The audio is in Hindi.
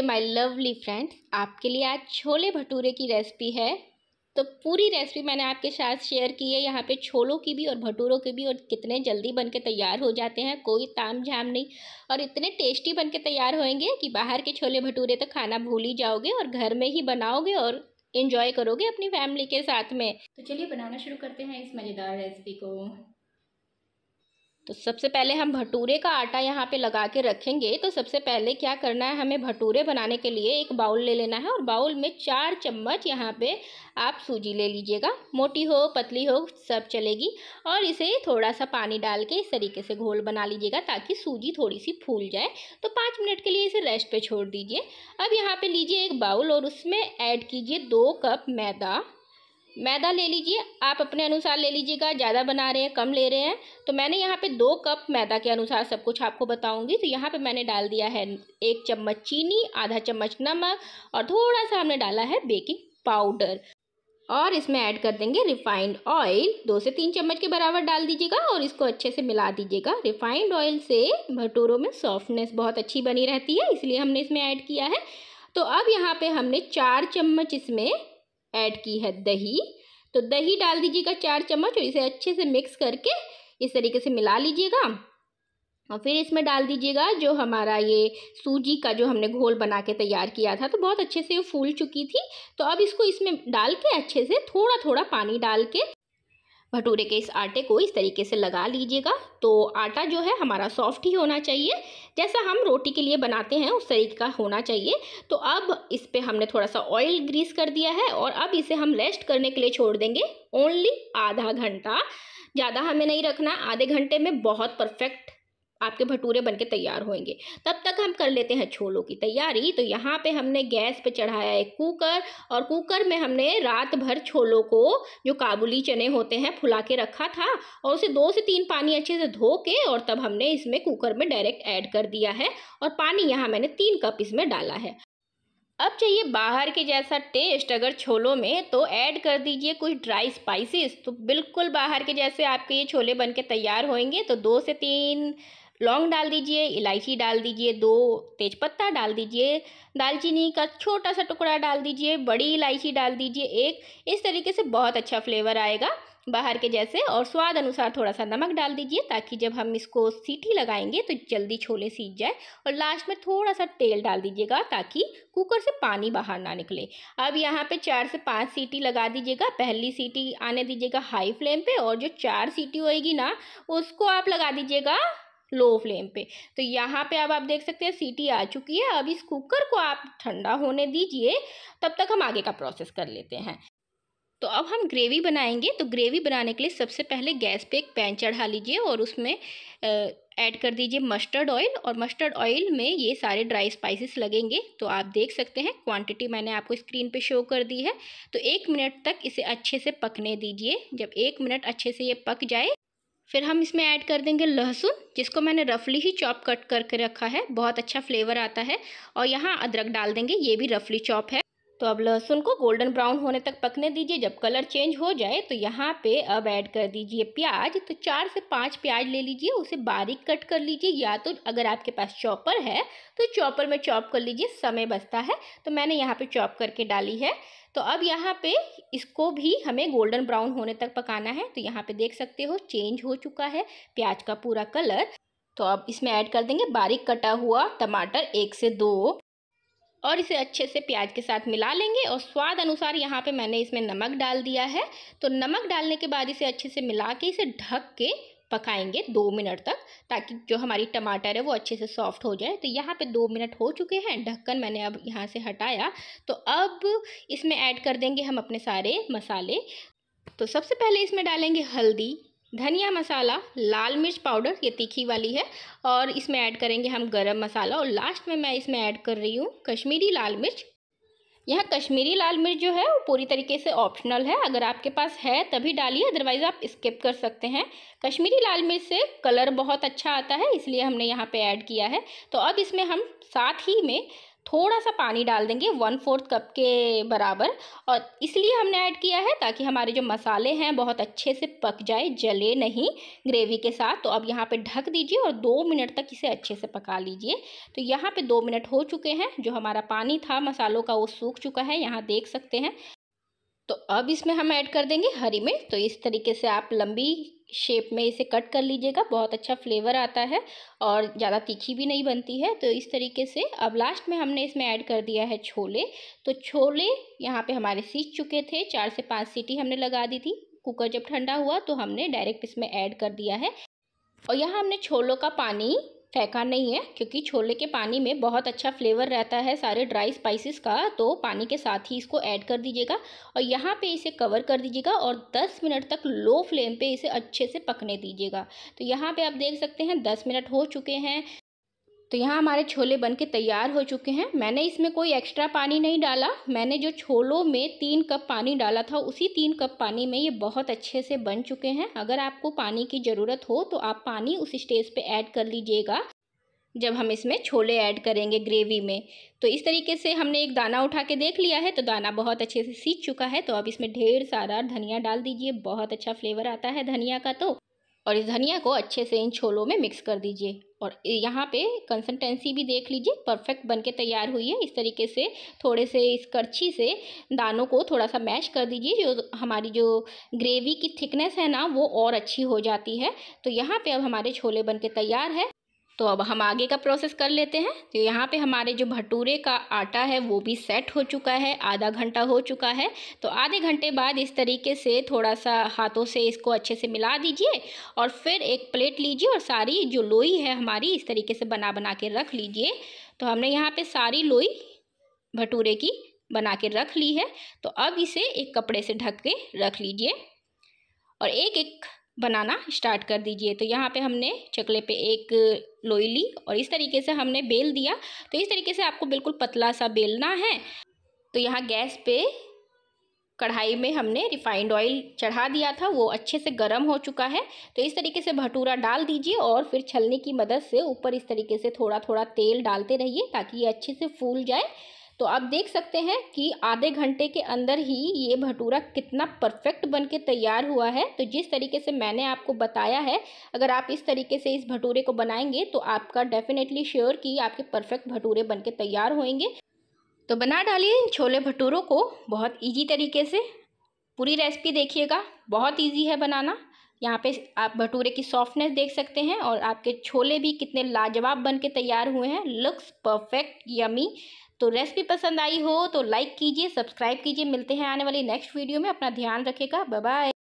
देखिए माय लवली फ्रेंड्स आपके लिए आज छोले भटूरे की रेसिपी है तो पूरी रेसिपी मैंने आपके साथ शेयर की है यहाँ पे छोलों की भी और भटूरों की भी और कितने जल्दी बन के तैयार हो जाते हैं कोई ताम झाम नहीं और इतने टेस्टी बन के तैयार होंगे कि बाहर के छोले भटूरे तो खाना भूल ही जाओगे और घर में ही बनाओगे और इन्जॉय करोगे अपनी फैमिली के साथ में तो चलिए बनाना शुरू करते हैं इस मज़ेदार रेसिपी को तो सबसे पहले हम भटूरे का आटा यहाँ पे लगा के रखेंगे तो सबसे पहले क्या करना है हमें भटूरे बनाने के लिए एक बाउल ले लेना है और बाउल में चार चम्मच यहाँ पे आप सूजी ले लीजिएगा मोटी हो पतली हो सब चलेगी और इसे थोड़ा सा पानी डाल के इस तरीके से घोल बना लीजिएगा ताकि सूजी थोड़ी सी फूल जाए तो पाँच मिनट के लिए इसे रेस्ट पर छोड़ दीजिए अब यहाँ पर लीजिए एक बाउल और उसमें ऐड कीजिए दो कप मैदा मैदा ले लीजिए आप अपने अनुसार ले लीजिएगा ज़्यादा बना रहे हैं कम ले रहे हैं तो मैंने यहाँ पे दो कप मैदा के अनुसार सब कुछ आपको बताऊंगी तो यहाँ पे मैंने डाल दिया है एक चम्मच चीनी आधा चम्मच नमक और थोड़ा सा हमने डाला है बेकिंग पाउडर और इसमें ऐड कर देंगे रिफाइंड ऑयल दो से तीन चम्मच के बराबर डाल दीजिएगा और इसको अच्छे से मिला दीजिएगा रिफाइंड ऑयल से भटूरों में सॉफ्टनेस बहुत अच्छी बनी रहती है इसलिए हमने इसमें ऐड किया है तो अब यहाँ पे हमने चार चम्मच इसमें ऐड की है दही तो दही डाल दीजिएगा चार चम्मच और इसे अच्छे से मिक्स करके इस तरीके से मिला लीजिएगा और फिर इसमें डाल दीजिएगा जो हमारा ये सूजी का जो हमने घोल बना के तैयार किया था तो बहुत अच्छे से फूल चुकी थी तो अब इसको इसमें डाल के अच्छे से थोड़ा थोड़ा पानी डाल के भटूरे के इस आटे को इस तरीके से लगा लीजिएगा तो आटा जो है हमारा सॉफ्ट ही होना चाहिए जैसा हम रोटी के लिए बनाते हैं उस तरीके का होना चाहिए तो अब इस पर हमने थोड़ा सा ऑयल ग्रीस कर दिया है और अब इसे हम रेस्ट करने के लिए छोड़ देंगे ओनली आधा घंटा ज़्यादा हमें नहीं रखना आधे घंटे में बहुत परफेक्ट आपके भटूरे बनके तैयार होंगे तब तक हम कर लेते हैं छोलों की तैयारी तो यहाँ पे हमने गैस पे चढ़ाया है कुकर और कुकर में हमने रात भर छोलों को जो काबुली चने होते हैं फुला के रखा था और उसे दो से तीन पानी अच्छे से धो के और तब हमने इसमें कुकर में डायरेक्ट ऐड कर दिया है और पानी यहाँ मैंने तीन कप इसमें डाला है अब चाहिए बाहर के जैसा टेस्ट अगर छोलों में तो ऐड कर दीजिए कुछ ड्राई स्पाइसेस तो बिल्कुल बाहर के जैसे आपके ये छोले बन के तैयार होंगे तो दो से तीन लौंग डाल दीजिए इलायची डाल दीजिए दो तेज़पत्ता डाल दीजिए दालचीनी का छोटा सा टुकड़ा डाल दीजिए बड़ी इलायची डाल दीजिए एक इस तरीके से बहुत अच्छा फ्लेवर आएगा बाहर के जैसे और स्वाद अनुसार थोड़ा सा नमक डाल दीजिए ताकि जब हम इसको सीटी लगाएंगे तो जल्दी छोले सीज जाए और लास्ट में थोड़ा सा तेल डाल दीजिएगा ताकि कुकर से पानी बाहर ना निकले अब यहाँ पे चार से पाँच सीटी लगा दीजिएगा पहली सीटी आने दीजिएगा हाई फ्लेम पे और जो चार सीटी होएगी ना उसको आप लगा दीजिएगा लो फ्लेम पे तो यहाँ पे अब आप देख सकते हैं सीटी आ चुकी है अब इस कुकर को आप ठंडा होने दीजिए तब तक हम आगे का प्रोसेस कर लेते हैं तो अब हम ग्रेवी बनाएंगे तो ग्रेवी बनाने के लिए सबसे पहले गैस पे एक पैन चढ़ा लीजिए और उसमें ऐड कर दीजिए मस्टर्ड ऑयल और मस्टर्ड ऑयल में ये सारे ड्राई स्पाइसेस लगेंगे तो आप देख सकते हैं क्वांटिटी मैंने आपको स्क्रीन पे शो कर दी है तो एक मिनट तक इसे अच्छे से पकने दीजिए जब एक मिनट अच्छे से ये पक जाए फिर हम इसमें ऐड कर देंगे लहसुन जिसको मैंने रफली ही चॉप कट करके रखा है बहुत अच्छा फ्लेवर आता है और यहाँ अदरक डाल देंगे ये भी रफली चॉप है तो अब लहसुन को गोल्डन ब्राउन होने तक पकने दीजिए जब कलर चेंज हो जाए तो यहाँ पे अब ऐड कर दीजिए प्याज तो चार से पाँच प्याज ले लीजिए उसे बारीक कट कर लीजिए या तो अगर आपके पास चॉपर है तो चॉपर में चॉप कर लीजिए समय बचता है तो मैंने यहाँ पे चॉप करके डाली है तो अब यहाँ पे इसको भी हमें गोल्डन ब्राउन होने तक पकाना है तो यहाँ पे देख सकते हो चेंज हो चुका है प्याज का पूरा कलर तो अब इसमें ऐड कर देंगे बारीक कटा हुआ टमाटर एक से दो और इसे अच्छे से प्याज के साथ मिला लेंगे और स्वाद अनुसार यहाँ पे मैंने इसमें नमक डाल दिया है तो नमक डालने के बाद इसे अच्छे से मिला के इसे ढक के पकाएंगे दो मिनट तक ताकि जो हमारी टमाटर है वो अच्छे से सॉफ्ट हो जाए तो यहाँ पे दो मिनट हो चुके हैं ढक्कन मैंने अब यहाँ से हटाया तो अब इसमें ऐड कर देंगे हम अपने सारे मसाले तो सबसे पहले इसमें डालेंगे हल्दी धनिया मसाला लाल मिर्च पाउडर ये तीखी वाली है और इसमें ऐड करेंगे हम गरम मसाला और लास्ट में मैं इसमें ऐड कर रही हूँ कश्मीरी लाल मिर्च यहाँ कश्मीरी लाल मिर्च जो है वो पूरी तरीके से ऑप्शनल है अगर आपके पास है तभी डालिए अदरवाइज़ आप स्किप कर सकते हैं कश्मीरी लाल मिर्च से कलर बहुत अच्छा आता है इसलिए हमने यहाँ पे ऐड किया है तो अब इसमें हम साथ ही में थोड़ा सा पानी डाल देंगे वन फोर्थ कप के बराबर और इसलिए हमने ऐड किया है ताकि हमारे जो मसाले हैं बहुत अच्छे से पक जाए जले नहीं ग्रेवी के साथ तो अब यहाँ पे ढक दीजिए और दो मिनट तक इसे अच्छे से पका लीजिए तो यहाँ पे दो मिनट हो चुके हैं जो हमारा पानी था मसालों का वो सूख चुका है यहाँ देख सकते हैं तो अब इसमें हम ऐड कर देंगे हरी मिर्च तो इस तरीके से आप लंबी शेप में इसे कट कर लीजिएगा बहुत अच्छा फ्लेवर आता है और ज़्यादा तीखी भी नहीं बनती है तो इस तरीके से अब लास्ट में हमने इसमें ऐड कर दिया है छोले तो छोले यहाँ पे हमारे सीख चुके थे चार से पाँच सीटी हमने लगा दी थी कुकर जब ठंडा हुआ तो हमने डायरेक्ट इसमें ऐड कर दिया है और यहाँ हमने छोलों का पानी फेंका नहीं है क्योंकि छोले के पानी में बहुत अच्छा फ्लेवर रहता है सारे ड्राई स्पाइसेस का तो पानी के साथ ही इसको ऐड कर दीजिएगा और यहाँ पे इसे कवर कर दीजिएगा और 10 मिनट तक लो फ्लेम पे इसे अच्छे से पकने दीजिएगा तो यहाँ पे आप देख सकते हैं 10 मिनट हो चुके हैं तो यहाँ हमारे छोले बन के तैयार हो चुके हैं मैंने इसमें कोई एक्स्ट्रा पानी नहीं डाला मैंने जो छोलों में तीन कप पानी डाला था उसी तीन कप पानी में ये बहुत अच्छे से बन चुके हैं अगर आपको पानी की ज़रूरत हो तो आप पानी उस स्टेज पे ऐड कर लीजिएगा जब हम इसमें छोले ऐड करेंगे ग्रेवी में तो इस तरीके से हमने एक दाना उठा के देख लिया है तो दाना बहुत अच्छे से सीख चुका है तो अब इसमें ढेर सारा धनिया डाल दीजिए बहुत अच्छा फ्लेवर आता है धनिया का तो और इस धनिया को अच्छे से इन छोलों में मिक्स कर दीजिए और यहाँ पे कंसिस्टेंसी भी देख लीजिए परफेक्ट बन के तैयार हुई है इस तरीके से थोड़े से इस करछी से दानों को थोड़ा सा मैश कर दीजिए जो हमारी जो ग्रेवी की थिकनेस है ना वो और अच्छी हो जाती है तो यहाँ पे अब हमारे छोले बन के तैयार है तो अब हम आगे का प्रोसेस कर लेते हैं तो यहाँ पे हमारे जो भटूरे का आटा है वो भी सेट हो चुका है आधा घंटा हो चुका है तो आधे घंटे बाद इस तरीके से थोड़ा सा हाथों से इसको अच्छे से मिला दीजिए और फिर एक प्लेट लीजिए और सारी जो लोई है हमारी इस तरीके से बना बना के रख लीजिए तो हमने यहाँ पर सारी लोई भटूरे की बना के रख ली है तो अब इसे एक कपड़े से ढक के रख लीजिए और एक एक बनाना स्टार्ट कर दीजिए तो यहाँ पे हमने चकले पे एक लोई ली और इस तरीके से हमने बेल दिया तो इस तरीके से आपको बिल्कुल पतला सा बेलना है तो यहाँ गैस पे कढ़ाई में हमने रिफाइंड ऑयल चढ़ा दिया था वो अच्छे से गर्म हो चुका है तो इस तरीके से भटूरा डाल दीजिए और फिर छलने की मदद से ऊपर इस तरीके से थोड़ा थोड़ा तेल डालते रहिए ताकि ये अच्छे से फूल जाए तो आप देख सकते हैं कि आधे घंटे के अंदर ही ये भटूरा कितना परफेक्ट बन के तैयार हुआ है तो जिस तरीके से मैंने आपको बताया है अगर आप इस तरीके से इस भटूरे को बनाएंगे तो आपका डेफिनेटली श्योर कि आपके परफेक्ट भटूरे बन के तैयार होंगे तो बना डालिए इन छोले भटूरों को बहुत ईजी तरीके से पूरी रेसिपी देखिएगा बहुत ईजी है बनाना यहाँ पे आप भटूरे की सॉफ्टनेस देख सकते हैं और आपके छोले भी कितने लाजवाब बन के तैयार हुए हैं लुक्स परफेक्ट यमी तो रेसिपी पसंद आई हो तो लाइक कीजिए सब्सक्राइब कीजिए मिलते हैं आने वाली नेक्स्ट वीडियो में अपना ध्यान रखेगा बाय